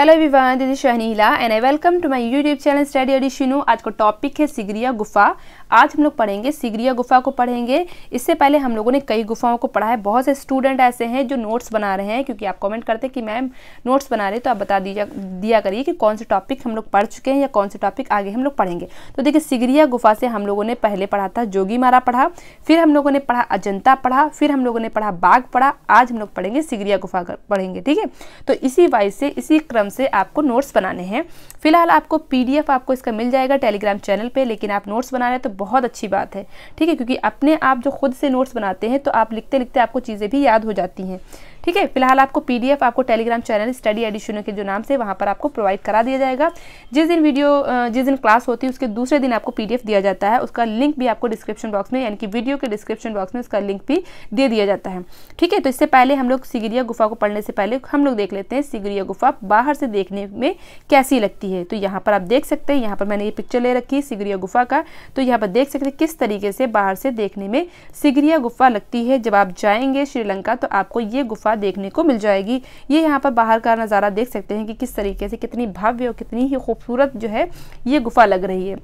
hello everyone this is Shahnila and I welcome to my YouTube channel study एडिशिनो आज का topic है सिगरिया गुफा आज हम लोग पढ़ेंगे सिगरिया गुफा को पढ़ेंगे इससे पहले हम लोगों ने कई गुफाओं को पढ़ा है बहुत से स्टूडेंट ऐसे हैं जो नोट्स बना रहे हैं क्योंकि आप कमेंट करते हैं कि मैम नोट्स बना रहे तो आप बता दीजिए दिया करिए कि कौन से टॉपिक हम लोग पढ़ चुके हैं या कौन से टॉपिक आगे हम लोग पढ़ेंगे तो देखिए सिगरिया गुफा से हम लोगों ने पहले पढ़ा था जोगी मारा पढ़ा फिर हम लोगों ने पढ़ा अजंता पढ़ा फिर हम लोगों ने पढ़ा बाघ पढ़ा आज हम लोग पढ़ेंगे सिगरिया गुफा पढ़ेंगे ठीक है तो इसी वाइज से इसी क्रम से आपको नोट्स बनाने हैं फिलहाल आपको पी आपको इसका मिल जाएगा टेलीग्राम चैनल पर लेकिन आप नोट्स बना रहे हैं तो बहुत अच्छी बात है ठीक है क्योंकि अपने आप जो खुद से नोट्स बनाते हैं तो आप लिखते लिखते आपको चीज़ें भी याद हो जाती हैं ठीक है फिलहाल आपको पीडीएफ आपको टेलीग्राम चैनल स्टडी एडिशन के जो नाम से वहाँ पर आपको प्रोवाइड करा दिया जाएगा जिस दिन वीडियो जिस दिन क्लास होती है उसके दूसरे दिन आपको पीडीएफ दिया जाता है उसका लिंक भी आपको डिस्क्रिप्शन बॉक्स में यानी कि वीडियो के डिस्क्रिप्शन बॉक्स में उसका लिंक भी दे दिया जाता है ठीक है तो इससे पहले हम लोग सिगरिया गुफा को पढ़ने से पहले हम लोग देख लेते हैं सिगरिया गुफा बाहर से देखने में कैसी लगती है तो यहाँ पर आप देख सकते हैं यहाँ पर मैंने ये पिक्चर ले रखी है सिगरिया गुफा का तो यहाँ पर देख सकते हैं किस तरीके से बाहर से देखने में सिगरिया गुफा लगती है जब आप जाएंगे श्रीलंका तो आपको ये गुफा गुफा देखने को मिल जाएगी ये यहाँ पर बाहर का नज़ारा देख सकते हैं कि किस तरीके से कितनी भव्य और कितनी ही खूबसूरत जो है ये गुफा लग रही है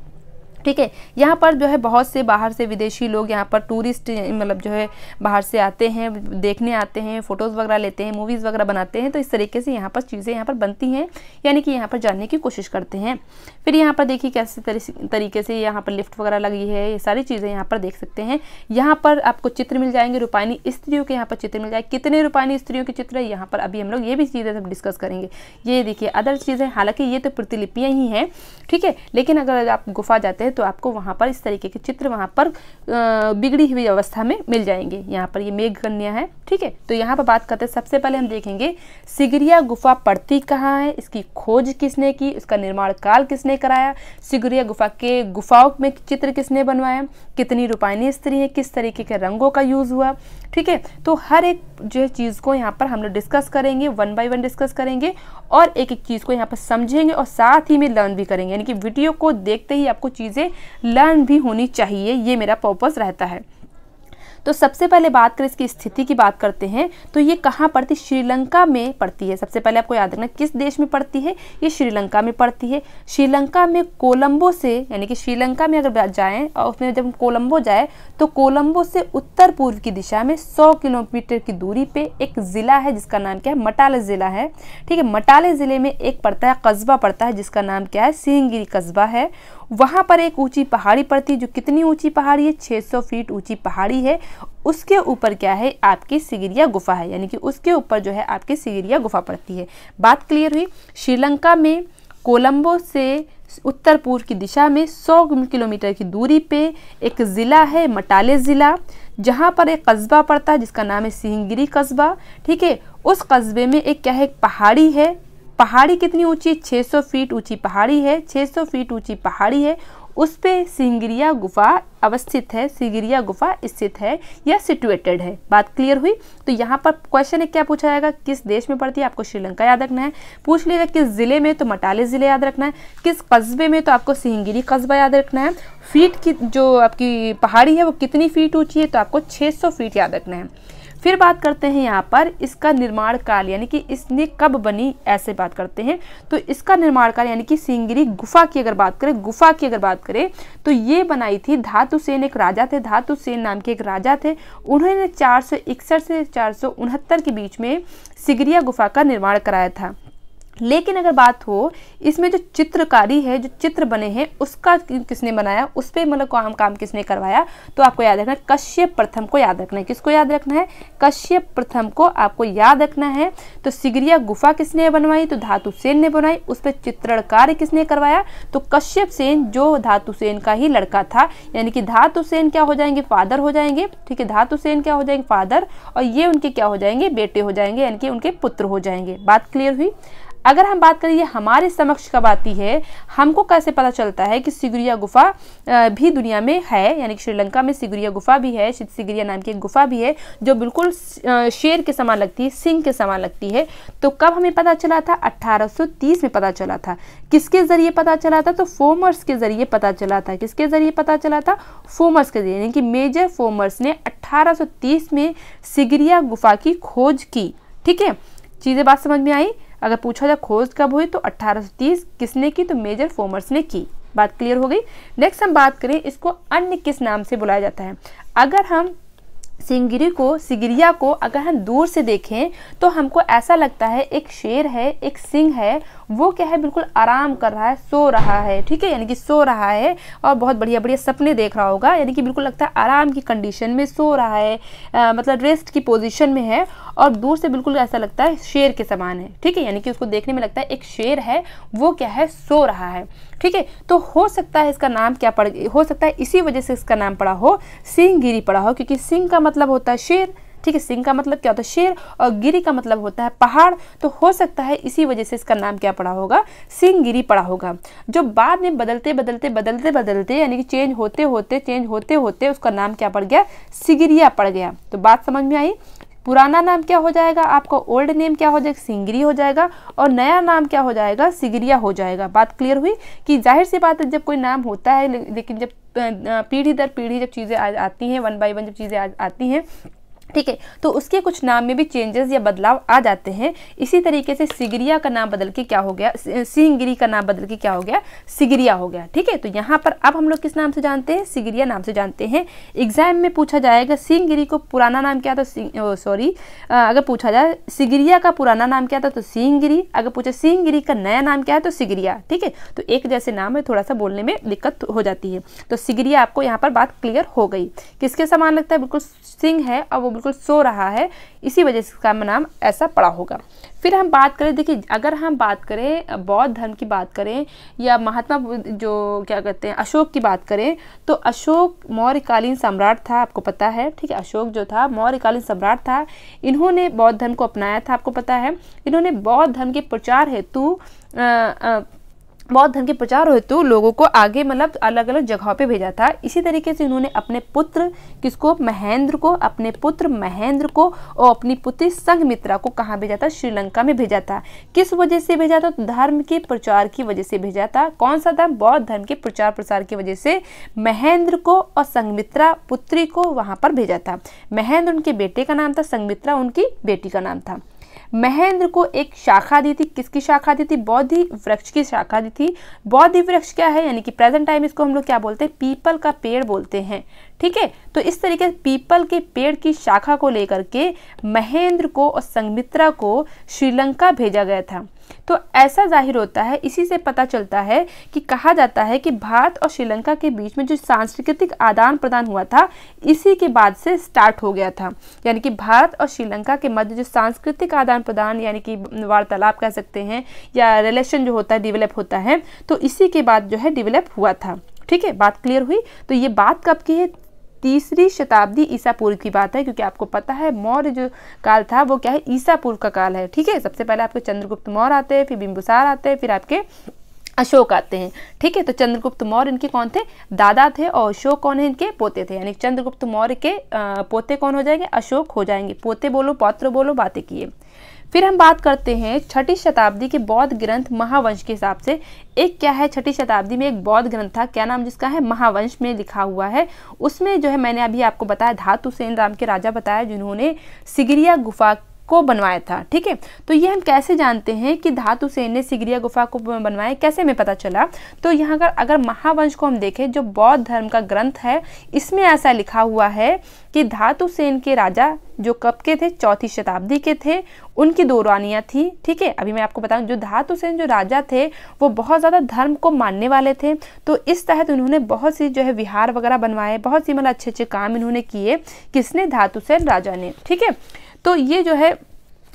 ठीक है यहाँ पर जो है बहुत से बाहर से विदेशी लोग यहाँ पर टूरिस्ट मतलब जो है बाहर से आते हैं देखने आते हैं फ़ोटोज़ वगैरह लेते हैं मूवीज़ वगैरह बनाते हैं तो इस तरीके से यहाँ पर चीज़ें यहाँ पर बनती हैं यानी कि यहाँ पर जानने की कोशिश करते हैं फिर यहाँ पर देखिए कैसे तरीके से यहाँ पर लिफ्ट वगैरह लगी है ये सारी चीज़ें यहाँ पर देख सकते हैं यहाँ पर आपको चित्र मिल जाएंगे रूपानी स्त्रियों के यहाँ पर चित्र मिल जाएंगे कितने रूपानी स्त्रियों के चित्र है यहाँ पर अभी हम लोग ये भी चीज़ें सब डिस्कस करेंगे ये देखिए अदर चीज़ें हालांकि ये तो प्रतिलिपियाँ ही हैं ठीक है लेकिन अगर आप गुफा जाते हैं तो आपको वहाँ पर इस तरीके के चित्र वहाँ पर बिगड़ी हुई अवस्था में मिल जाएंगे यहाँ पर ये मेघ कन्या है ठीक है तो यहाँ पर बात करते हैं सबसे पहले हम देखेंगे सिगरिया गुफा पड़ती कहाँ है इसकी खोज किसने की उसका निर्माण काल किसने कराया सिगरिया गुफा के गुफाओं में चित्र किसने बनवाया कितनी रूपायनी स्त्री है किस तरीके के रंगों का यूज़ हुआ ठीक है तो हर एक जो है चीज़ को यहाँ पर हम लोग डिस्कस करेंगे वन बाय वन डिस्कस करेंगे और एक एक चीज़ को यहाँ पर समझेंगे और साथ ही में लर्न भी करेंगे यानी कि वीडियो को देखते ही आपको चीज़ चीज़ें लर्न भी होनी चाहिए ये मेरा पर्पज़ रहता है तो सबसे पहले बात करें इसकी स्थिति की बात करते हैं तो ये कहाँ पड़ती श्रीलंका में पड़ती है सबसे पहले आपको याद रखना किस देश में पड़ती है ये श्रीलंका में पड़ती है श्रीलंका में कोलंबो से यानी कि श्रीलंका में अगर जाएं और उसमें जब कोलंबो जाए तो कोलंबो से उत्तर पूर्व की दिशा में सौ किलोमीटर की दूरी पर एक ज़िला है जिसका नाम क्या है मटाले ज़िला है ठीक है मटाले ज़िले में एक पड़ता है कस्बा पड़ता है जिसका नाम क्या है सिंहगिरी कस्बा है वहाँ पर एक ऊंची पहाड़ी पर थी जो कितनी ऊंची पहाड़ी है 600 फीट ऊंची पहाड़ी है उसके ऊपर क्या है आपकी सिगिरिया गुफा है यानी कि उसके ऊपर जो है आपकी सिगिरिया गुफा पड़ती है बात क्लियर हुई श्रीलंका में कोलंबो से उत्तर पूर्व की दिशा में 100 किलोमीटर की दूरी पे एक ज़िला है मटाले ज़िला जहाँ पर एक कस्बा पड़ता है जिसका नाम है सिंहगिरी कस्बा ठीक है उस कस्बे में एक क्या है एक पहाड़ी है पहाड़ी कितनी ऊंची 600 फीट ऊंची पहाड़ी है 600 फीट ऊंची पहाड़ी है उस पर सिंगरिया गुफा अवस्थित है सिंगरिया गुफा स्थित है या सिचुएटेड है बात क्लियर हुई तो यहाँ पर क्वेश्चन एक क्या पूछा जाएगा किस देश में पड़ती है आपको श्रीलंका याद रखना है पूछ लीजिएगा किस ज़िले में तो मटाले ज़िले याद रखना है किस कस्बे में तो आपको सिंगिरी कस्बा याद रखना है फीट की जो आपकी पहाड़ी है वो कितनी फीट ऊँची है तो आपको छः फीट याद रखना है फिर बात करते हैं यहाँ पर इसका निर्माण काल यानी कि इसने कब बनी ऐसे बात करते हैं तो इसका निर्माण काल यानी कि सिंगरी गुफा की अगर बात करें गुफा की अगर बात करें तो ये बनाई थी धातु सेन एक राजा थे धातु सेन नाम के एक राजा थे उन्होंने चार से चार के बीच में सिगरिया गुफा का निर्माण कराया था लेकिन अगर बात हो इसमें जो चित्रकारी है जो चित्र बने हैं उसका किसने बनाया उस पर मतलब काम काम किसने करवाया तो आपको याद रखना है कश्यप प्रथम को याद रखना है किसको याद रखना है कश्यप प्रथम को आपको याद रखना है तो सिगरिया गुफा किसने बनवाई तो धातु सेन ने बनाई उस पर चित्रण कार्य किसने करवाया तो कश्यप सेन जो धातु सेन का ही लड़का था यानी कि धातु सेन क्या हो जाएंगे फादर हो जाएंगे ठीक है धातु सेन क्या हो जाएंगे फादर और ये उनके क्या हो जाएंगे बेटे हो जाएंगे यानी कि उनके पुत्र हो जाएंगे बात क्लियर हुई अगर हम बात करें ये हमारे समक्ष कब आती है हमको कैसे पता चलता है कि सिगुरिया गुफा भी दुनिया में है यानी कि श्रीलंका में सिगुरिया गुफा भी है सिगुरिया नाम की एक गुफा भी है जो बिल्कुल शेर के समान लगती है सिंह के समान लगती है तो कब हमें पता चला था 1830 में पता चला था किसके ज़रिए पता चला था तो फोमर्स के ज़रिए पता चला था किसके ज़रिए पता चला था फोमर्स के जरिए यानी कि मेजर फोमर्स ने अट्ठारह में सिगरिया गुफा की खोज की ठीक है चीज़ें बात समझ में आई अगर पूछा जाए खोज कब हुई तो 1830 किसने की तो मेजर फोमर्स ने की बात क्लियर हो गई नेक्स्ट हम बात करें इसको अन्य किस नाम से बुलाया जाता है अगर हम सिंगिरी को सिगिरिया को अगर हम दूर से देखें तो हमको ऐसा लगता है एक शेर है एक सिंह है वो क्या है बिल्कुल आराम कर रहा है सो रहा है ठीक है यानी कि सो रहा है और बहुत बढ़िया बढ़िया सपने देख रहा होगा यानी कि बिल्कुल लगता है आराम की कंडीशन में सो रहा है आ, मतलब रेस्ट की पोजिशन में है और दूर से बिल्कुल ऐसा लगता है शेर के समान है ठीक है यानी कि उसको देखने में लगता है एक शेर है वो क्या है सो रहा है ठीक है तो हो सकता है इसका नाम क्या पड़ हो सकता है इसी वजह से इसका नाम पड़ा हो सिंह गिरी पड़ा हो क्योंकि सिंह का मतलब होता है शेर ठीक है सिंह का मतलब क्या होता है शेर और गिरी का मतलब होता है पहाड़ तो हो सकता है इसी वजह से इसका नाम क्या पड़ा होगा सिंह गिरी पड़ा होगा जो बाद में बदलते बदलते बदलते बदलते यानी कि चेंज होते होते चेंज होते होते उसका नाम क्या पड़ गया सिगिरिया पड़ गया तो बात समझ में आई पुराना नाम क्या हो जाएगा आपका ओल्ड नेम क्या हो जाएगा सिंगरी हो जाएगा और नया नाम क्या हो जाएगा सिगरिया हो जाएगा बात क्लियर हुई कि जाहिर सी बात है जब कोई नाम होता है लेकिन जब पीढ़ी दर पीढ़ी जब चीज़ें आती हैं वन बाय वन जब चीज़ें आती हैं ठीक है तो उसके कुछ नाम में भी चेंजेस या बदलाव आ जाते हैं इसी तरीके से सिगरिया का नाम बदल के क्या हो गया सिंगिरी का नाम बदल के क्या हो गया सिगरिया हो गया ठीक है तो यहाँ पर अब हम लोग किस नाम से जानते हैं सिगरिया नाम से जानते हैं एग्जाम में पूछा जाएगा सिंगिरी को पुराना नाम क्या था सॉरी अगर पूछा जाए सिगरिया का पुराना नाम क्या था तो सिंगिरी अगर पूछा सिंगिरी का नया नाम क्या है तो सिगरिया ठीक है तो एक जैसे नाम है थोड़ा सा बोलने में दिक्कत हो जाती है तो सिगरिया आपको यहाँ पर बात क्लियर हो गई किसके समान लगता है बिल्कुल सिंह है और वो बिल्कुल सो रहा है इसी वजह से इसका नाम ऐसा पड़ा होगा फिर हम बात करें देखिए अगर हम बात करें बौद्ध धर्म की बात करें या महात्मा जो क्या कहते हैं अशोक की बात करें तो अशोक मौर्यकालीन सम्राट था आपको पता है ठीक है अशोक जो था मौर्यकालीन सम्राट था इन्होंने बौद्ध धर्म को अपनाया था आपको पता है इन्होंने बौद्ध धर्म के प्रचार हेतु बौद्ध धर्म के प्रचार हेतु लोगों को आगे मतलब अलग अलग जगहों पे भेजा था इसी तरीके से उन्होंने अपने पुत्र किसको महेंद्र को अपने पुत्र महेंद्र को और अपनी पुत्री संघमित्रा को कहाँ भेजा था श्रीलंका में भेजा था किस वजह से भेजा था धर्म के प्रचार की वजह से भेजा था कौन सा धर्म बौद्ध धर्म के प्रचार प्रसार की वजह से महेंद्र को और संघमित्रा पुत्री को वहाँ पर भेजा था महेंद्र उनके बेटे का नाम था संघमित्रा उनकी बेटी का नाम था महेंद्र को एक शाखा दी थी किसकी शाखा दी थी बौद्धि वृक्ष की शाखा दी थी बौद्धि वृक्ष क्या है यानी कि प्रेजेंट टाइम इसको हम लोग क्या बोलते हैं पीपल का पेड़ बोलते हैं ठीक है तो इस तरीके से पीपल के पेड़ की शाखा को लेकर के महेंद्र को और संगमित्रा को श्रीलंका भेजा गया था तो ऐसा जाहिर होता है इसी से पता चलता है कि कहा जाता है कि भारत और श्रीलंका के बीच में जो सांस्कृतिक आदान प्रदान हुआ था इसी के बाद से स्टार्ट हो गया था यानी कि भारत और श्रीलंका के मध्य जो सांस्कृतिक आदान प्रदान यानी कि वार्तालाप कह सकते हैं या रिलेशन जो होता है डिवेलप होता है तो इसी के बाद जो है डिवेलप हुआ था ठीक है बात क्लियर हुई तो ये बात कब की है तीसरी शताब्दी ईसा पूर्व की बात है क्योंकि आपको पता है मौर्य जो काल था वो क्या है ईसा पूर्व का काल है ठीक है सबसे पहले आपके चंद्रगुप्त मौर्य आते हैं फिर बिंबुसार आते हैं फिर आपके अशोक आते हैं ठीक है तो चंद्रगुप्त मौर्य इनके कौन थे दादा थे और अशोक कौन है इनके पोते थे यानी चंद्रगुप्त मौर्य के पोते कौन हो जाएंगे अशोक हो जाएंगे पोते बोलो पौत्र बोलो बातें किए फिर हम बात करते हैं छठी शताब्दी के बौद्ध ग्रंथ महावंश के हिसाब से एक क्या है छठी शताब्दी में एक बौद्ध ग्रंथ था क्या नाम जिसका है महावंश में लिखा हुआ है उसमें जो है मैंने अभी आपको बताया धातु सेन राम के राजा बताया जिन्होंने सिगरिया गुफा को बनवाया था ठीक है तो ये हम कैसे जानते हैं कि धातु सेन ने सिगरिया गुफा को बनवाया कैसे हमें पता चला तो यहाँ का अगर महावंश को हम देखें जो बौद्ध धर्म का ग्रंथ है इसमें ऐसा लिखा हुआ है कि धातु सेन के राजा जो कब के थे चौथी शताब्दी के थे उनकी दो रानियाँ थी ठीक है अभी मैं आपको बताऊँ जो धातु सेन जो राजा थे वो बहुत ज़्यादा धर्म को मानने वाले थे तो इस तहत उन्होंने बहुत सी जो है विहार वगैरह बनवाए बहुत सी मतलब अच्छे अच्छे काम इन्होंने किए किसने धातु सेन राजा ने ठीक है तो ये जो है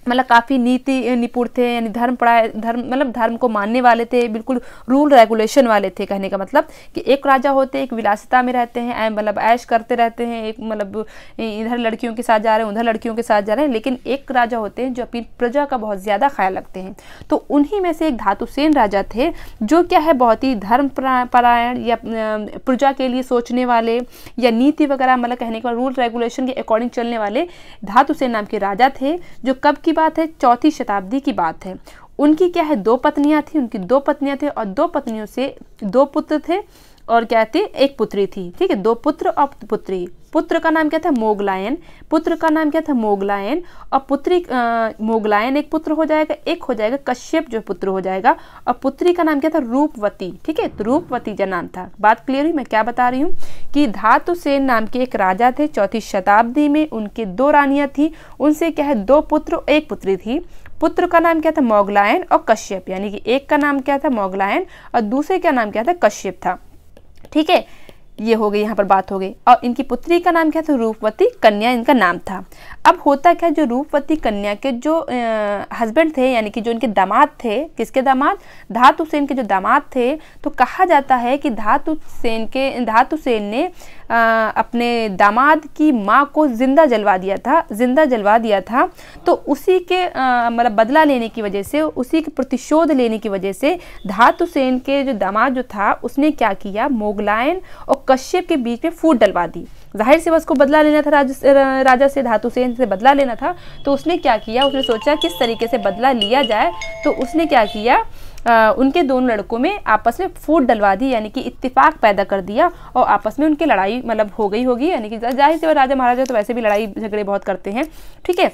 मतलब काफ़ी नीति निपुण थे यानी धर्म पढ़ाए धर्म मतलब धर्म को मानने वाले थे बिल्कुल रूल रेगुलेशन वाले थे कहने का मतलब कि एक राजा होते एक विलासिता में रहते हैं मतलब ऐश करते रहते हैं एक मतलब इधर लड़कियों के साथ जा रहे हैं उधर लड़कियों के साथ जा रहे हैं लेकिन एक राजा होते हैं जो अपनी प्रजा का बहुत ज़्यादा ख्याल रखते हैं तो उन्हीं में से एक धातुसेन राजा थे जो क्या है बहुत ही धर्म परायण या प्रजा के लिए सोचने वाले या नीति वगैरह मतलब कहने का रूल रेगुलेशन के अकॉर्डिंग चलने वाले धातुसेन नाम के राजा थे जो कब की की बात है चौथी शताब्दी की बात है उनकी क्या है दो पत्नियां थी उनकी दो पत्नियां थे और दो पत्नियों से दो पुत्र थे और क्या थे एक पुत्री थी ठीक है दो पुत्र और पुत्री पुत्र का नाम क्या था मोगलायन पुत्र का नाम क्या था मोगलायन और पुत्री मोगलायन एक पुत्र हो जाएगा एक हो जाएगा कश्यप जो पुत्र हो जाएगा और पुत्री का नाम क्या था रूपवती ठीक है तो रूपवती जो नाम था बात क्लियर हुई मैं क्या बता रही हूँ कि धातु सेन नाम के एक राजा थे चौथी शताब्दी में उनके दो रानियाँ थी उनसे क्या है दो पुत्र एक पुत्री थी पुत्र का नाम क्या था मोगलायन और कश्यप यानी कि एक का नाम क्या था मोगलायन और दूसरे का नाम क्या था कश्यप था ठीक है ये हो गई यहाँ पर बात हो गई और इनकी पुत्री का नाम क्या था रूपवती कन्या इनका नाम था अब होता क्या जो रूपवती कन्या के जो हस्बैंड थे यानी कि जो इनके दामाद थे किसके दामाद धातु सेन के जो दामाद थे तो कहा जाता है कि धातु सेन के धातु सेन ने अपने दामाद की माँ को ज़िंदा जलवा दिया था ज़िंदा जलवा दिया था तो उसी के मतलब बदला लेने की वजह से उसी के प्रतिशोध लेने की वजह से धातुसेन के जो दामाद जो था उसने क्या किया मोगलायन और कश्यप के बीच में फूट डलवा दी जाहिर से उसको बदला लेना था राजा से धातुसेन से बदला लेना था तो उसने क्या किया उसने सोचा किस तरीके से बदला लिया जाए तो उसने क्या किया आ, उनके दोनों लड़कों में आपस में फूट डलवा दी यानी कि इत्तेफाक पैदा कर दिया और आपस में उनकी लड़ाई मतलब हो गई होगी यानी कि जाहिर सी राजा महाराजा तो वैसे भी लड़ाई झगड़े बहुत करते हैं ठीक है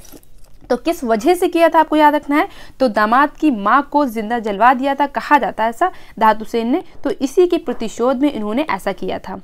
तो किस वजह से किया था आपको याद रखना है तो दामाद की माँ को जिंदा जलवा दिया था कहा जाता है ऐसा धातुसेन हुसैन ने तो इसी के प्रतिशोध में इन्होंने ऐसा किया था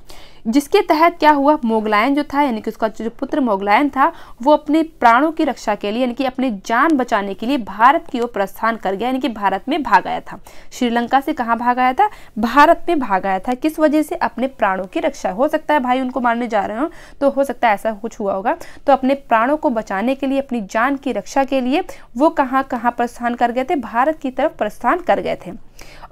जिसके तहत क्या हुआ मोगलायन जो था यानी कि उसका जो पुत्र मोगलायन था वो अपने प्राणों की रक्षा के लिए यानी कि अपने जान बचाने के लिए भारत की ओर प्रस्थान कर गया यानी कि भारत में भाग आया था श्रीलंका से कहाँ भाग आया था भारत में भाग आया था किस वजह से अपने प्राणों की रक्षा हो सकता है भाई उनको मारने जा रहे हो तो हो सकता है ऐसा कुछ हुआ होगा तो अपने प्राणों को बचाने के लिए अपनी जान की रक्षा के लिए वो कहाँ कहाँ प्रस्थान कर गए थे भारत की तरफ प्रस्थान कर गए थे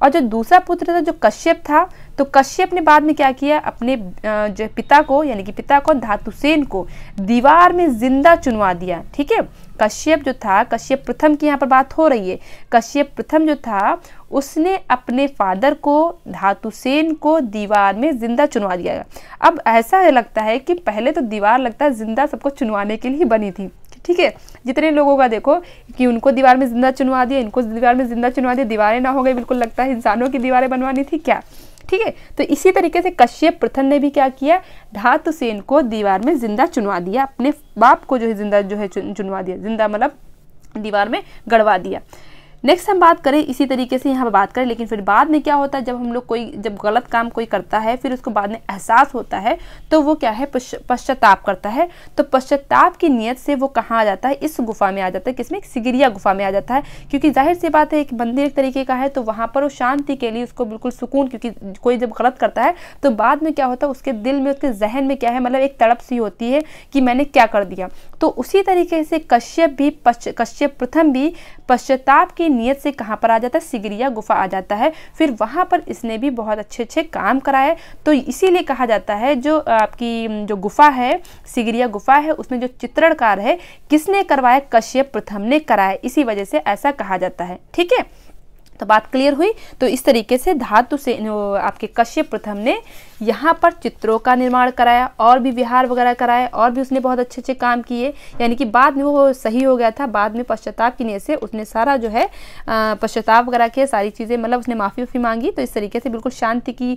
और जो दूसरा पुत्र था जो कश्यप था तो कश्यप ने बाद में क्या किया अपने जो पिता को यानी कि पिता को धातुसेन को दीवार में जिंदा चुनवा दिया ठीक है कश्यप जो था कश्यप प्रथम की यहाँ पर बात हो रही है कश्यप प्रथम जो था उसने अपने फादर को धातुसेन को दीवार में जिंदा चुनवा दिया अब ऐसा लगता है कि पहले तो दीवार लगता है जिंदा सबको चुनवाने के लिए बनी थी ठीक है जितने लोगों का देखो कि उनको दीवार में ज़िंदा चुनवा दिया इनको दीवार में ज़िंदा चुनवा दिया दीवारें ना हो गई बिल्कुल लगता है इंसानों की दीवारें बनवानी थी क्या ठीक है तो इसी तरीके से कश्यप प्रथन ने भी क्या किया धातु सेन को दीवार में जिंदा चुनवा दिया अपने बाप को जो है जिंदा जो है चुनवा दिया जिंदा मतलब दीवार में गड़वा दिया नेक्स्ट हम बात करें इसी तरीके से यहाँ पर बात करें लेकिन फिर बाद में क्या होता है जब हम लोग कोई जब गलत काम कोई करता है फिर उसको बाद में एहसास होता है तो वो क्या है पश्चाताप करता है तो पश्चाताप की नीयत से वो कहाँ आ जाता है इस गुफा में आ जाता है किसमें सिगिरिया गुफा में आ जाता है क्योंकि जाहिर सी बात है एक मंदिर एक तरीके का है तो वहाँ पर वो शांति के लिए उसको बिल्कुल सुकून क्योंकि कोई जब गलत करता है तो बाद में क्या होता है उसके दिल में उसके जहन में क्या है मतलब एक तड़प सी होती है कि मैंने क्या कर दिया तो उसी तरीके से कश्यप भी कश्यप प्रथम भी पश्चाताप की नीयत से कहाँ पर आ जाता है सिगरिया गुफा आ जाता है फिर वहाँ पर इसने भी बहुत अच्छे अच्छे काम कराए तो इसीलिए कहा जाता है जो आपकी जो गुफा है सिगरिया गुफा है उसमें जो चित्रणकार है किसने करवाया कश्यप प्रथम ने कराया इसी वजह से ऐसा कहा जाता है ठीक है तो बात क्लियर हुई तो इस तरीके से धातु से आपके कश्यप प्रथम ने यहाँ पर चित्रों का निर्माण कराया और भी विहार वगैरह कराया और भी उसने बहुत अच्छे अच्छे काम किए यानी कि बाद में वो सही हो गया था बाद में पश्चाताप की से उसने सारा जो है पश्चाताप वगैरह किया सारी चीज़ें मतलब उसने माफ़ी उफ़ी मांगी तो इस तरीके से बिल्कुल शांति की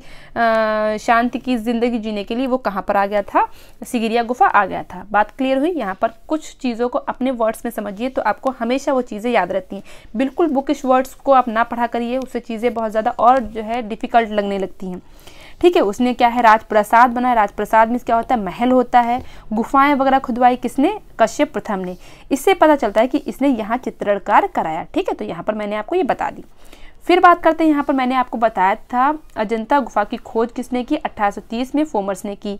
शांति की ज़िंदगी जीने के लिए वो कहाँ पर आ गया था सिगिरिया गुफा आ गया था बात क्लियर हुई यहाँ पर कुछ चीज़ों को अपने वर्ड्स में समझिए तो आपको हमेशा वो चीज़ें याद रहती हैं बिल्कुल बुकिश वर्ड्स को आप ना ना पढ़ा करिए उससे चीज़ें बहुत ज़्यादा और जो है डिफ़िकल्ट लगने लगती हैं ठीक है उसने क्या है राजप्रसाद बनाया राजप्रसाद में क्या होता है महल होता है गुफाएं वगैरह खुदवाई किसने कश्यप प्रथम ने इससे पता चलता है कि इसने यहाँ चित्रणकार कराया ठीक है तो यहाँ पर मैंने आपको ये बता दी फिर बात करते हैं यहाँ पर मैंने आपको बताया था अजंता गुफा की खोज किसने की 1830 में फोमर्स ने की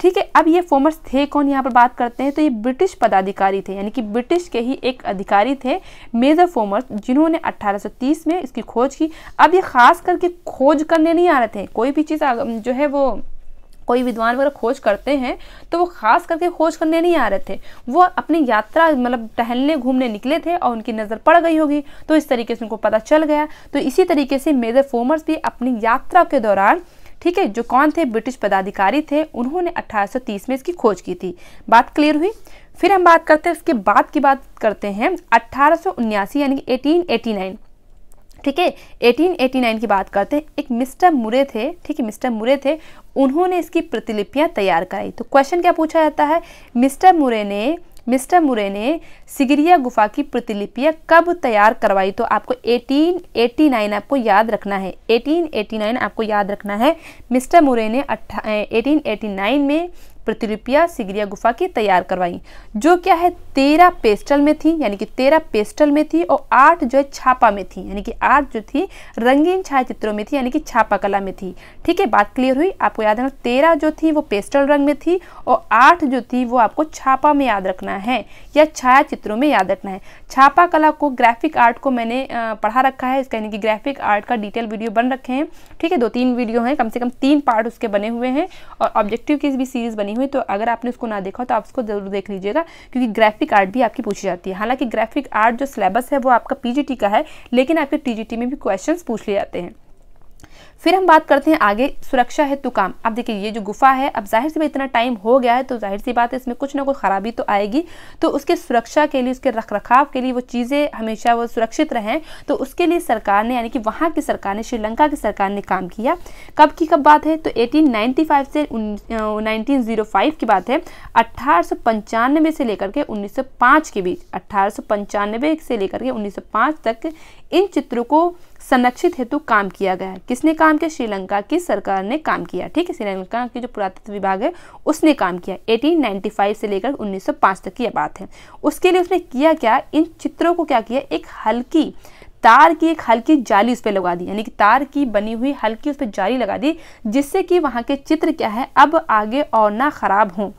ठीक है अब ये फोमर्स थे कौन यहाँ पर बात करते हैं तो ये ब्रिटिश पदाधिकारी थे यानी कि ब्रिटिश के ही एक अधिकारी थे मेजर फोमर्स जिन्होंने 1830 में इसकी खोज की अब ये खास करके खोज करने नहीं आ रहे थे कोई भी चीज़ जो है वो कोई विद्वान वगैरह खोज करते हैं तो वो खास करके खोज करने नहीं आ रहे थे वो अपनी यात्रा मतलब टहलने घूमने निकले थे और उनकी नज़र पड़ गई होगी तो इस तरीके से उनको पता चल गया तो इसी तरीके से मेजर फोमर्स भी अपनी यात्रा के दौरान ठीक है जो कौन थे ब्रिटिश पदाधिकारी थे उन्होंने 1830 में इसकी खोज की थी बात क्लियर हुई फिर हम बात करते हैं उसके बाद की बात करते हैं अट्ठारह यानी कि एटीन ठीक है 1889 की बात करते हैं एक मिस्टर मुरे थे ठीक है मिस्टर मुरे थे उन्होंने इसकी प्रतिलिपियां तैयार कराई तो क्वेश्चन क्या पूछा जाता है मिस्टर मुरे ने मिस्टर मुरे ने सिगरिया गुफा की प्रतिलिपियां कब तैयार करवाई तो आपको 1889 आपको याद रखना है 1889 आपको याद रखना है मिस्टर मुरे ने 1889 में प्रतिरूपिया सिगरिया गुफा की तैयार करवाई जो क्या है तेरह पेस्टल में थी यानी कि तेरह पेस्टल में थी और आठ जो है छापा में थी यानी कि आठ जो थी रंगीन छायाचित्रों में थी यानी कि छापा कला में थी ठीक है बात क्लियर हुई आपको याद रखना तेरह जो थी वो पेस्टल रंग में थी और आठ जो थी वो आपको छापा में याद रखना है या छायाचित्रों में याद रखना है छापा कला को ग्राफिक आर्ट को मैंने पढ़ा रखा है इसका यानी कि ग्राफिक आर्ट का डिटेल वीडियो बन रखे हैं ठीक है दो तीन वीडियो हैं कम से कम तीन पार्ट उसके बने हुए हैं और ऑब्जेक्टिव की भी सीरीज बनी हुई तो अगर आपने उसको ना देखा तो आप उसको जरूर देख लीजिएगा क्योंकि ग्राफिक आर्ट भी आपकी पूछी जाती है हालांकि ग्राफिक आर्ट जो सिलेबस है वो आपका पीजीटी का है लेकिन आपके टीजीटी में भी क्वेश्चन पूछ लिए जाते हैं फिर हम बात करते हैं आगे सुरक्षा हेतु काम अब देखिए ये जो गुफा है अब जाहिर सी बात इतना टाइम हो गया है तो जाहिर सी बात है इसमें कुछ ना कुछ खराबी तो आएगी तो उसके सुरक्षा के लिए उसके रख रखाव के लिए वो चीज़ें हमेशा वो सुरक्षित रहें तो उसके लिए सरकार ने यानी कि वहाँ की सरकार ने श्रीलंका की सरकार ने काम किया कब की कब बात है तो एटीन से नाइनटीन oh की बात है अट्ठारह से लेकर के उन्नीस के बीच अट्ठारह से लेकर के उन्नीस तक इन चित्रों को संरक्षित हेतु काम किया गया है किसने काम किया श्रीलंका की सरकार ने काम किया ठीक है श्रीलंका की जो पुरातत्व विभाग है उसने काम किया 1895 से लेकर 1905 तक की यह बात है उसके लिए उसने किया क्या इन चित्रों को क्या किया एक हल्की तार की एक हल्की जाली उस पर लगा दी यानी कि तार की बनी हुई हल्की उस पर जाली लगा दी जिससे कि वहाँ के चित्र क्या है अब आगे और ना ख़राब हों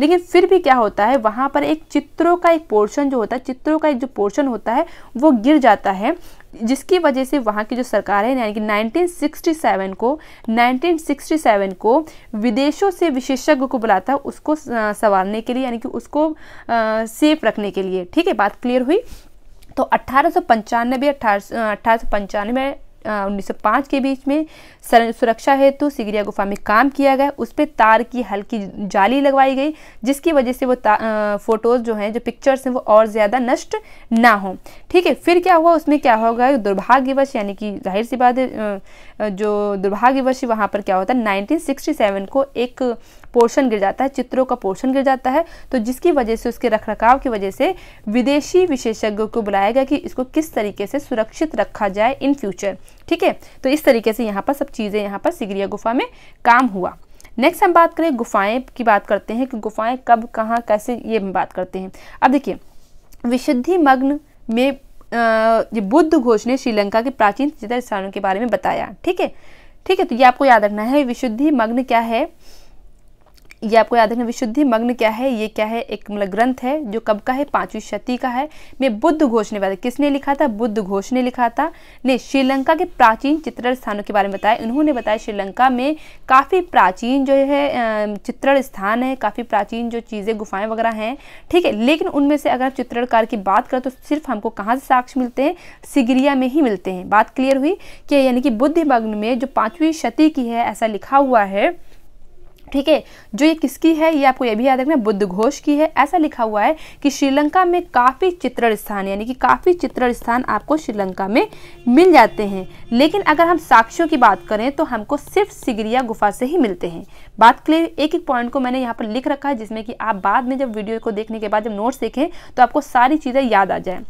लेकिन फिर भी क्या होता है वहाँ पर एक चित्रों का एक पोर्शन जो होता है चित्रों का एक जो पोर्शन होता है वो गिर जाता है जिसकी वजह से वहाँ की जो सरकार है यानी कि 1967 को 1967 को विदेशों से विशेषज्ञ को बुलाता है उसको संवारने के लिए यानी कि उसको सेफ रखने के लिए ठीक है बात क्लियर हुई तो अट्ठारह सौ पंचानबे अट्ठारह सौ पंचानवे 1905 के बीच में सुरक्षा हेतु सिगरिया गुफा में काम किया गया उस पर तार की हल्की जाली लगवाई गई जिसकी वजह से वो फोटोज़ जो हैं जो पिक्चर्स हैं वो और ज़्यादा नष्ट ना हो ठीक है फिर क्या हुआ उसमें क्या होगा दुर्भाग्यवश यानी कि जाहिर सी बात है जो दुर्भाग्यवश वहाँ पर क्या होता है 1967 को एक पोर्शन गिर जाता है चित्रों का पोर्शन गिर जाता है तो जिसकी वजह से उसके रखरखाव की वजह से विदेशी विशेषज्ञों को बुलाया गया कि इसको किस तरीके से सुरक्षित रखा जाए इन फ्यूचर ठीक है तो इस तरीके से यहाँ पर सब चीज़ें यहाँ पर सिगरिया गुफा में काम हुआ नेक्स्ट हम बात करें गुफाएं की बात करते हैं कि गुफाएं कब कहाँ कैसे ये बात करते हैं अब देखिए विशुद्धि मग्न में ये बुद्ध घोष ने श्रीलंका के प्राचीन तीर्थ स्थानों के बारे में बताया ठीक है ठीक है तो ये आपको याद रखना है विशुद्धि मग्न क्या है ये आपको याद रखना विशुद्धि मग्न क्या है ये क्या है एक मतलब ग्रंथ है जो कब का है पांचवी शती का है मैं बुद्ध घोष ने बताया किसने लिखा था बुद्ध घोष ने लिखा था ने श्रीलंका के प्राचीन चित्रण स्थानों के बारे में बताया उन्होंने बताया श्रीलंका में काफ़ी प्राचीन जो है चित्रण स्थान है काफ़ी प्राचीन जो चीज़ें गुफाएं वगैरह हैं ठीक है लेकिन उनमें से अगर चित्रणकार की बात करें तो सिर्फ हमको कहाँ से साक्ष्य मिलते हैं सिगरिया में ही मिलते हैं बात क्लियर हुई कि यानी कि बुद्ध मग्न में जो पाँचवीं शती की है ऐसा लिखा हुआ है ठीक है जो ये किसकी है ये आपको ये भी याद रखना बुद्ध घोष की है ऐसा लिखा हुआ है कि श्रीलंका में काफ़ी चित्रण स्थान यानी कि काफ़ी चित्रण स्थान आपको श्रीलंका में मिल जाते हैं लेकिन अगर हम साक्ष्यों की बात करें तो हमको सिर्फ सिगरिया गुफा से ही मिलते हैं बात क्लियर एक एक पॉइंट को मैंने यहाँ पर लिख रखा है जिसमें कि आप बाद में जब वीडियो को देखने के बाद जब नोट्स देखें तो आपको सारी चीज़ें याद आ जाए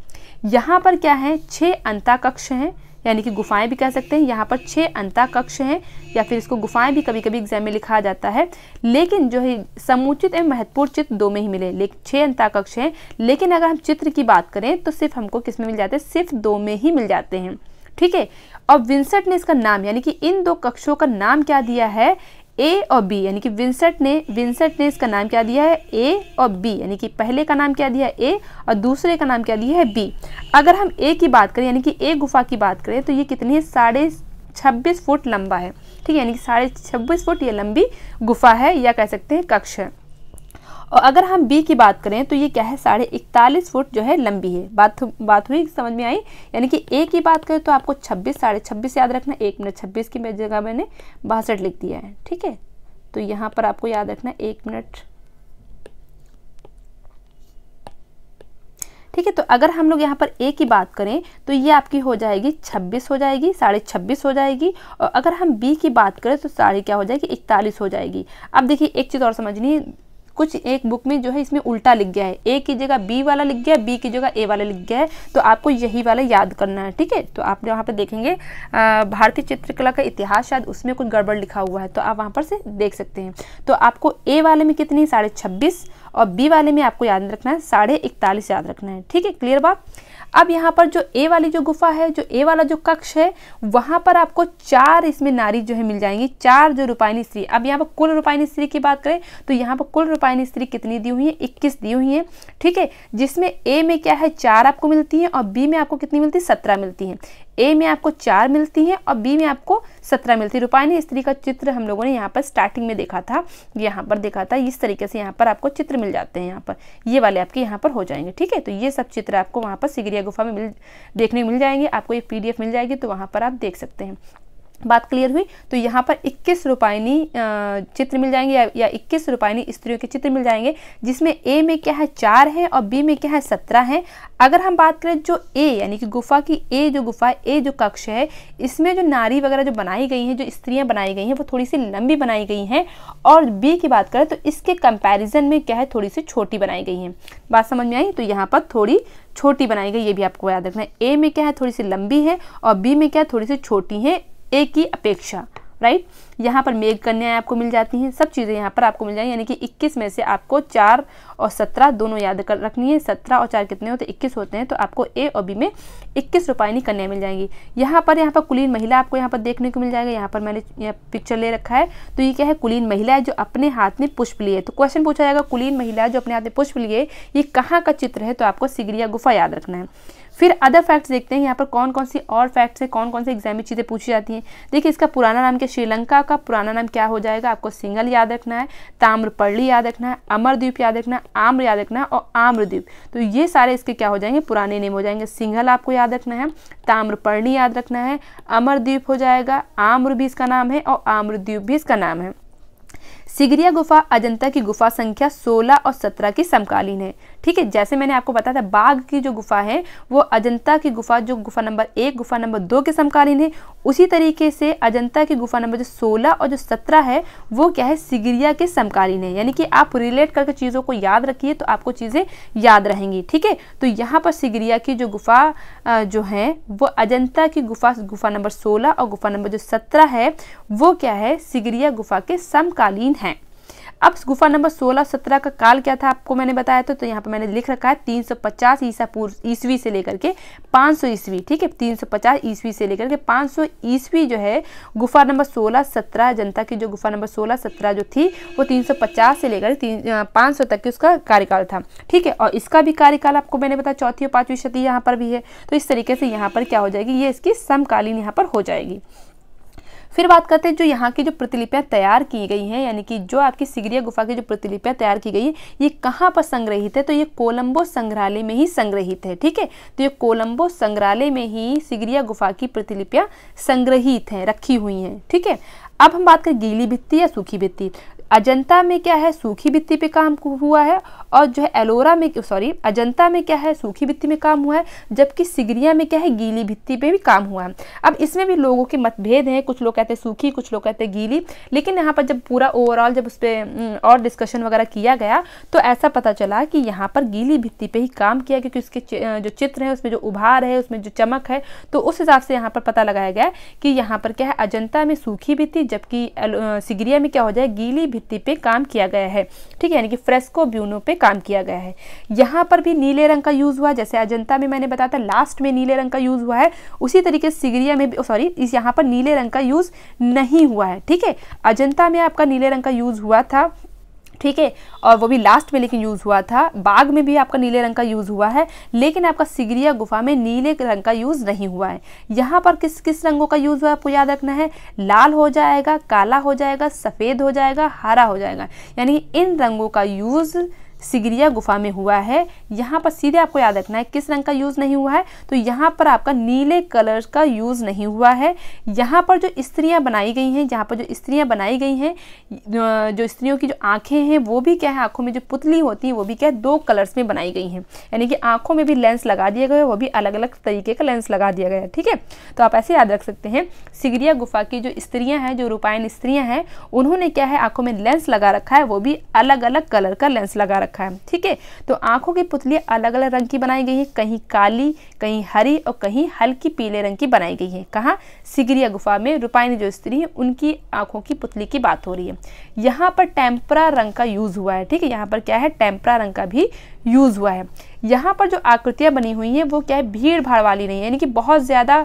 यहाँ पर क्या है छः कक्ष हैं यानी कि गुफाएं भी कह सकते हैं यहाँ पर छः अंता कक्ष हैं या फिर इसको गुफाएं भी कभी कभी एग्जाम में लिखा जाता है लेकिन जो है समुचित एवं महत्वपूर्ण चित्र दो में ही मिले लेकिन छः अंता कक्ष हैं लेकिन अगर हम चित्र की बात करें तो सिर्फ हमको किस में मिल जाते हैं सिर्फ दो में ही मिल जाते हैं ठीक है और विंसट ने इसका नाम यानी कि इन दो कक्षों का नाम क्या दिया है ए और बी यानी कि विंसेंट ने विंसेंट ने इसका नाम क्या दिया है ए और बी यानी कि पहले का नाम क्या दिया है ए और दूसरे का नाम क्या दिया है बी अगर हम ए की बात करें यानी कि ए गुफा की बात करें तो ये कितनी है साढ़े छब्बीस फुट लंबा है ठीक है यानी कि साढ़े छब्बीस फुट ये लंबी गुफा है या कह सकते हैं कक्ष है और अगर हम बी की बात करें तो ये क्या है साढ़े इकतालीस फुट जो है लंबी है बात बात हुई समझ में आई यानी कि ए की बात करें तो आपको छब्बीस साढ़े छब्बीस याद रखना एक मिनट छब्बीस की जगह मैंने बासठ लिख दिया है ठीक है तो यहाँ पर आपको याद रखना एक मिनट ठीक है तो अगर हम लोग यहाँ पर ए की बात करें तो ये आपकी हो जाएगी छब्बीस हो जाएगी साढ़े छब्बीस हो जाएगी और अगर हम बी की बात करें तो साढ़े क्या हो जाएगी इकतालीस हो जाएगी अब देखिए एक चीज़ और समझनी है कुछ एक बुक में जो है इसमें उल्टा लिख गया है ए की जगह बी वाला लिख गया है बी की जगह ए वाला लिख गया है तो आपको यही वाला याद करना है ठीक है तो आप यहाँ पर देखेंगे भारतीय चित्रकला का इतिहास शायद उसमें कुछ गड़बड़ लिखा हुआ है तो आप वहाँ पर से देख सकते हैं तो आपको ए वाले में कितनी साढ़े छब्बीस और बी वाले में आपको याद रखना है साढ़े इकतालीस याद रखना है ठीक है क्लियर बात अब यहाँ पर जो ए वाली जो गुफा है जो ए वाला जो कक्ष है वहाँ पर आपको चार इसमें नारी जो है मिल जाएंगी चार जो रूपायणी स्त्री अब यहाँ पर कुल रूपायणी स्त्री की बात करें तो यहाँ पर कुल रूपायणी स्त्री कितनी दी हुई है इक्कीस दी हुई है ठीक है जिसमें ए में क्या है चार आपको मिलती है और बी में आपको कितनी मिलती है सत्रह मिलती है ए में आपको चार मिलती हैं और बी में आपको सत्रह मिलती है रूपायणी स्त्री का चित्र हम लोगों ने यहाँ पर स्टार्टिंग में देखा था यहाँ पर देखा था इस तरीके से यहाँ पर आपको चित्र मिल जाते हैं यहाँ पर ये वाले आपके यहाँ पर हो जाएंगे ठीक है तो ये सब चित्र आपको वहाँ पर सिगरिया गुफा में मिल देखने मिल जाएंगे आपको ये पी मिल जाएगी तो वहाँ पर आप देख सकते हैं बात क्लियर हुई तो यहाँ पर इक्कीस रुपायनी चित्र मिल जाएंगे या, या इक्कीस रुपायनी स्त्रियों के चित्र मिल जाएंगे जिसमें ए में क्या है चार है और बी में क्या है सत्रह है अगर हम बात करें जो ए यानी कि गुफा की ए जो गुफा ए जो कक्ष है इसमें जो नारी वगैरह जो बनाई गई हैं जो स्त्रियाँ बनाई गई हैं वो थोड़ी सी लंबी बनाई गई हैं और बी की बात करें तो इसके कंपेरिजन में क्या है थोड़ी सी छोटी बनाई गई हैं बात समझ में आई तो यहाँ पर थोड़ी छोटी बनाई गई ये भी आपको याद रखना है ए में क्या है थोड़ी सी लंबी है और बी में क्या है थोड़ी सी छोटी है ए की अपेक्षा राइट यहाँ पर मेघ कन्याएं आपको मिल जाती हैं सब चीज़ें यहाँ पर आपको मिल जाएंगी यानी कि इक्कीस में से आपको चार और सत्रह दोनों याद कर रखनी है सत्रह और चार कितने होते हैं इक्कीस होते हैं तो आपको ए और बी में इक्कीस रुपायनी कन्याएं मिल जाएंगी यहाँ पर यहाँ पर कुलीन महिला आपको यहाँ पर देखने को मिल जाएगा यहाँ पर मैंने यहाँ पिक्चर ले रखा है तो ये क्या है कुलीन महिला है जो अपने हाथ में पुष्प लिए तो क्वेश्चन पूछा जाएगा कुलीन महिला जो अपने हाथ में पुष्प लिए ये कहाँ का चित्र है तो आपको सिगरिया गुफा याद रखना है फिर अदर फैक्ट्स देखते हैं यहाँ पर कौन कौन सी और फैक्ट्स है कौन कौन से एग्जाम में चीज़ें पूछी जाती हैं देखिए इसका पुराना नाम क्या श्रीलंका का पुराना नाम क्या हो जाएगा आपको सिंगल याद रखना है ताम्रपर्ली याद रखना है अमरद्वीप याद रखना है आम्र याद रखना है और आम्रद्वीप तो ये सारे इसके क्या हो जाएंगे पुराने नेम हो जाएंगे सिंगल आपको याद रखना है ताम्रपर्णी याद रखना है अमरद्वीप हो जाएगा आम्र भी इसका नाम है और आम्रद्वीप भी इसका नाम है सिगरिया गुफा अजंता की गुफा संख्या 16 और 17 की समकालीन है ठीक है जैसे मैंने आपको बताया था बाघ की जो गुफा है वो अजंता की गुफा जो गुफा नंबर एक गुफा नंबर दो के समकालीन है उसी तरीके से अजंता की गुफा नंबर जो सोलह और जो सत्रह है वो क्या है सिगिरिया के समकालीन है यानी कि आप रिलेट करके चीज़ों को याद रखिए तो आपको चीज़ें याद रहेंगी ठीक है तो यहाँ पर सिगिरिया की जो गुफा जो है वो अजंता की गुफा गुफा नंबर सोलह और गुफा नंबर जो सत्रह है वो क्या है सिगिरिया गुफा के समकालीन है अब गुफा नंबर 16-17 का काल क्या था आपको मैंने बताया था तो यहाँ पे मैंने लिख रखा है 350 ईसा पूर्व ईस्वी से लेकर के 500 ईस्वी ठीक है 350 ईस्वी से लेकर के 500 ईस्वी जो है गुफा नंबर 16-17 जनता की जो गुफा नंबर 16-17 जो थी वो 350 से लेकर तीन पाँच तक के उसका कार्यकाल था ठीक है और इसका भी कार्यकाल आपको मैंने बताया चौथी और पाँचवीं शती यहाँ पर भी है तो इस तरीके से यहाँ पर क्या हो जाएगी ये इसकी समकालीन यहाँ पर हो जाएगी फिर बात करते हैं जो यहाँ की जो प्रतिलिपियाँ तैयार की गई हैं यानी कि जो आपकी सिगरिया गुफा की जो प्रतिलिपियाँ तैयार की गई है ये कहाँ पर संग्रहित है तो ये कोलंबो संग्रहालय में ही संग्रहित है ठीक है तो ये कोलंबो संग्रहालय में ही सिगरिया गुफा की प्रतिलिपियाँ संग्रहित हैं रखी हुई हैं ठीक है अब हम बात करें गीली भित्ती या सूखी भित्ती अजंता में क्या है सूखी भित्ती पे काम हुआ है और जो है एलोरा में सॉरी अजंता में क्या है सूखी भित्ती में काम हुआ है जबकि सिगरिया में क्या है गीली भित्ती पे भी काम हुआ है अब इसमें भी लोगों के मतभेद हैं कुछ लोग कहते हैं सूखी कुछ लोग कहते हैं गीली लेकिन यहाँ पर जब पूरा ओवरऑल जब उस पर और डिस्कशन वगैरह किया गया तो ऐसा पता चला कि यहाँ पर गीली भित्ती पर ही काम किया क्योंकि उसके जो चित्र है उसमें जो उभार है उसमें जो चमक है तो उस हिसाब से यहाँ पर पता लगाया गया कि यहाँ पर क्या है अजंता में सूखी भित्ती जबकि सिगरिया में क्या हो जाए गीली भित्ती पर काम किया गया है ठीक है यानी कि फ्रेस्को ब्यूनो पे काम किया गया है यहाँ पर भी नीले रंग का यूज़ हुआ है जैसे अजंता में मैंने बताया था लास्ट में नीले रंग का यूज़ हुआ है उसी तरीके से सिगरिया में सॉरी इस यहाँ पर नीले रंग का यूज़ नहीं हुआ है ठीक है अजंता में आपका नीले रंग का यूज़ हुआ था ठीक है और वो भी लास्ट में लेकिन यूज़ हुआ था बाग में भी आपका नीले रंग का यूज़ हुआ है लेकिन आपका सिगरिया गुफा में नीले रंग का यूज़ नहीं हुआ है यहाँ पर किस किस रंगों का यूज़ हुआ आपको याद रखना है लाल हो जाएगा काला हो जाएगा सफ़ेद हो जाएगा हरा हो जाएगा यानी इन रंगों का यूज़ सिगरिया गुफा में हुआ है यहाँ पर सीधे आपको याद रखना है किस रंग का यूज़ नहीं हुआ है तो यहाँ पर आपका नीले कलर का यूज़ नहीं हुआ है यहाँ पर जो स्त्रियाँ बनाई गई हैं यहाँ पर जो स्त्रियाँ बनाई गई हैं जो स्त्रियों की जो आँखें हैं वो भी क्या है आँखों में जो पुतली होती है वो भी क्या है दो कलर्स में बनाई गई हैं यानी कि आँखों में भी लेंस लगा दिया गया वो भी अलग अलग तरीके का लेंस लगा दिया गया है ठीक है तो आप ऐसे याद रख सकते हैं सिगरिया गुफा की जो स्त्रियाँ हैं जो रूपायन स्त्रियाँ हैं उन्होंने क्या है आँखों में लेंस लगा रखा है वो भी अलग अलग कलर का लेंस लगा रखा रखा है ठीक है तो आंखों की पुतलियाँ अलग अलग रंग की बनाई गई है कहीं काली कहीं हरी और कहीं हल्की पीले रंग की बनाई गई है कहाँ सिगरिया गुफा में रूपायणी जो स्त्री है उनकी आंखों की पुतली की बात हो रही है यहाँ पर टेम्परा रंग का यूज़ हुआ है ठीक है यहाँ पर क्या है टेम्परा रंग का भी यूज़ हुआ है यहाँ पर जो आकृतियाँ बनी हुई हैं वो क्या है भीड़ भाड़ वाली नहीं है यानी कि बहुत ज़्यादा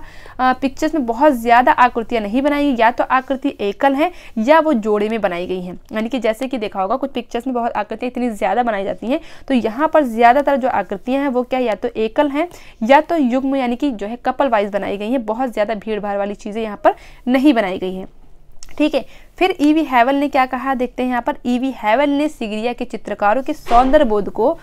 पिक्चर्स में बहुत ज़्यादा आकृतियाँ नहीं बनाई या तो आकृति एकल है या वो जोड़े में बनाई गई हैं यानी कि जैसे कि देखा होगा कुछ पिक्चर्स में बहुत आकृतियाँ इतनी ज़्यादा बनाई जाती हैं तो यहाँ पर ज़्यादातर जो आकृतियाँ हैं वो क्या या तो एकल हैं या तो युग्म यानी कि जो है कपल वाइज बनाई गई हैं बहुत ज़्यादा भीड़ भाड़ वाली चीज़ें यहाँ पर नहीं बनाई गई हैं ठीक है फिर ईवी e हैवल ने क्या कहा देखते हैं यहाँ पर ईवी e हैवल ने सिगरिया के चित्रकारों के सौंदर्य बोध को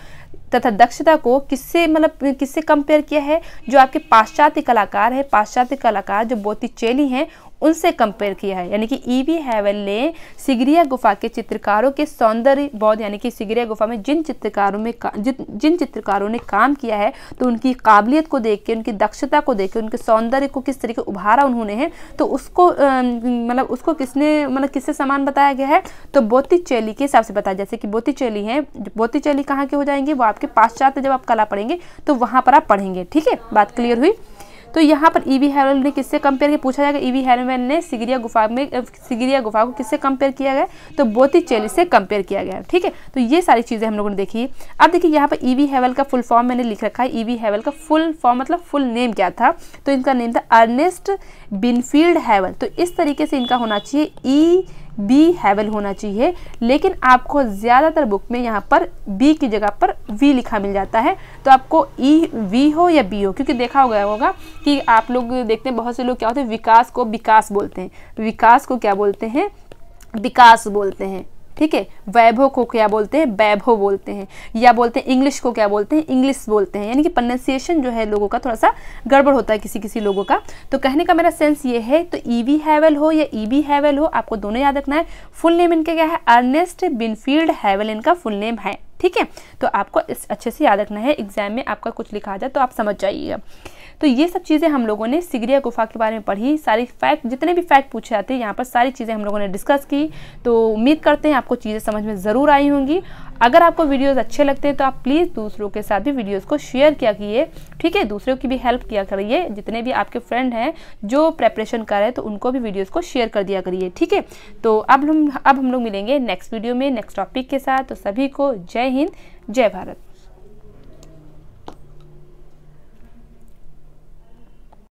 तथा दक्षता को किससे मतलब किससे कंपेयर किया है जो आपके पाश्चात्य कलाकार है पाश्चात्य कलाकार जो बोती चेली हैं उनसे कंपेयर किया है यानी कि ईवी e हैवल ने सिगरिया गुफा के चित्रकारों के सौंदर्य बौद्ध यानी कि सिगरिया गुफा में जिन चित्रकारों में जिन जिन चित्रकारों ने काम किया है तो उनकी काबिलियत को देख के उनकी दक्षता को देख के उनके सौंदर्य को किस तरीके उभारा उन्होंने है तो उसको मतलब उसको किसने मतलब किससे समान बताया गया है तो चैली के हिसाब से बताया जैसे कि चैली है चैली कहाँ के हो जाएंगे वो आपके पाश्चात्य जब आप कला पढ़ेंगे तो वहाँ पर आप पढ़ेंगे ठीक है बात क्लियर हुई तो यहाँ पर ईवी e हैरल ने किससे कंपेयर किया पूछा जाएगा ईवी e हैरलमैन ने सिगरिया गुफा में सिगरिया गुफा को किससे कंपेयर किया गया तो बोती चेली से कंपेयर किया गया ठीक है तो ये सारी चीज़ें हम लोगों ने देखी अब देखिए यहाँ पर ईवी e हैवल का फुल फॉर्म मैंने लिख रखा है ईवी हैवल का फुल फॉर्म मतलब फुल नेम क्या था तो इनका नेम था अर्नेस्ट बिनफील्ड हैवल तो इस तरीके से इनका होना चाहिए ई बी हैवल होना चाहिए लेकिन आपको ज़्यादातर बुक में यहाँ पर बी की जगह पर वी लिखा मिल जाता है तो आपको ई e, वी हो या बी हो क्योंकि देखा हो गया होगा कि आप लोग देखते हैं बहुत से लोग क्या होते हैं विकास को विकास बोलते हैं विकास को क्या बोलते हैं विकास बोलते हैं ठीक है वैभव को क्या बोलते हैं वैभव बोलते हैं या बोलते हैं इंग्लिश को क्या बोलते हैं इंग्लिश बोलते हैं यानी कि प्रोनाशिएशन जो है लोगों का थोड़ा सा गड़बड़ होता है किसी किसी लोगों का तो कहने का मेरा सेंस ये है तो ई वी हैवल हो या ई बी हैवल हो आपको दोनों याद रखना है फुल नेम इनका क्या है अर्नेस्ट बिनफील्ड हैवल इनका फुल नेम है ठीक है तो आपको इस अच्छे से याद रखना है एग्जाम में आपका कुछ लिखा जाए तो आप समझ जाइएगा तो ये सब चीज़ें हम लोगों ने सिगरिया गुफा के बारे में पढ़ी सारी फैक्ट जितने भी फैक्ट पूछे जाते हैं यहाँ पर सारी चीज़ें हम लोगों ने डिस्कस की तो उम्मीद करते हैं आपको चीज़ें समझ में ज़रूर आई होंगी अगर आपको वीडियोस अच्छे लगते हैं तो आप प्लीज़ दूसरों के साथ भी वीडियोस को शेयर किया करिए ठीक है दूसरों की भी हेल्प किया करिए जितने भी आपके फ्रेंड हैं जो प्रेपरेशन कर रहे हैं तो उनको भी वीडियोस को शेयर कर दिया करिए ठीक है तो अब हम अब हम लोग मिलेंगे नेक्स्ट वीडियो में नेक्स्ट टॉपिक के साथ तो सभी को जय हिंद जय भारत